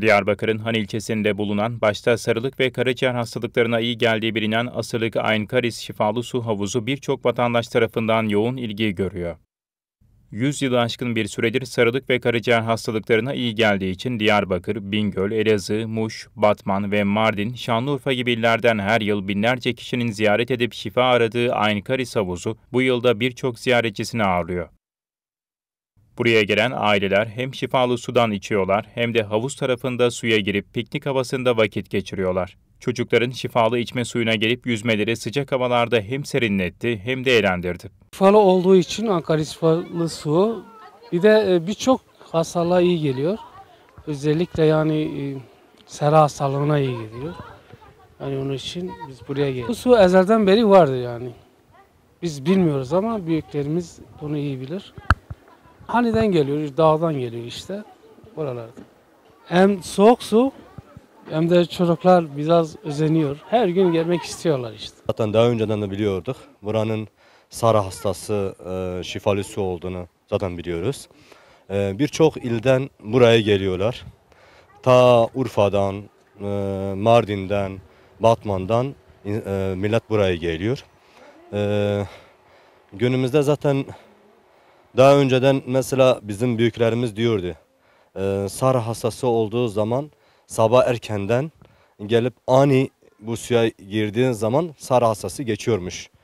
Diyarbakır'ın Han ilçesinde bulunan başta sarılık ve karaciğer hastalıklarına iyi geldiği bilinen Asırlık Aynkaris şifalı su havuzu birçok vatandaş tarafından yoğun ilgi görüyor. 100 yılı aşkın bir süredir sarılık ve karaciğer hastalıklarına iyi geldiği için Diyarbakır, Bingöl, Elazığ, Muş, Batman ve Mardin, Şanlıurfa gibi illerden her yıl binlerce kişinin ziyaret edip şifa aradığı Aynkaris havuzu bu yılda birçok ziyaretçisini ağırlıyor. Buraya gelen aileler hem şifalı sudan içiyorlar hem de havuz tarafında suya girip piknik havasında vakit geçiriyorlar. Çocukların şifalı içme suyuna gelip yüzmeleri sıcak havalarda hem serinletti hem de eğlendirdi. Şifalı olduğu için Ankara şifalı su bir de e, birçok hastalığa iyi geliyor. Özellikle yani e, sera hastalığına iyi geliyor. Yani onun için biz buraya geldik. Bu su ezelden beri vardı yani. Biz bilmiyoruz ama büyüklerimiz bunu iyi bilir. Haneden geliyor, dağdan geliyor işte buralarda. Hem soğuk su hem de çocuklar biraz özeniyor. Her gün gelmek istiyorlar işte. Zaten daha önceden de biliyorduk. Buranın sarı hastası e, şifalı su olduğunu zaten biliyoruz. E, Birçok ilden buraya geliyorlar. Ta Urfa'dan, e, Mardin'den, Batman'dan e, millet buraya geliyor. E, günümüzde zaten daha önceden mesela bizim büyüklerimiz diyordu. E, ee, sarı hastası olduğu zaman sabah erkenden gelip ani bu suya girdiğin zaman sarı hastası geçiyormuş.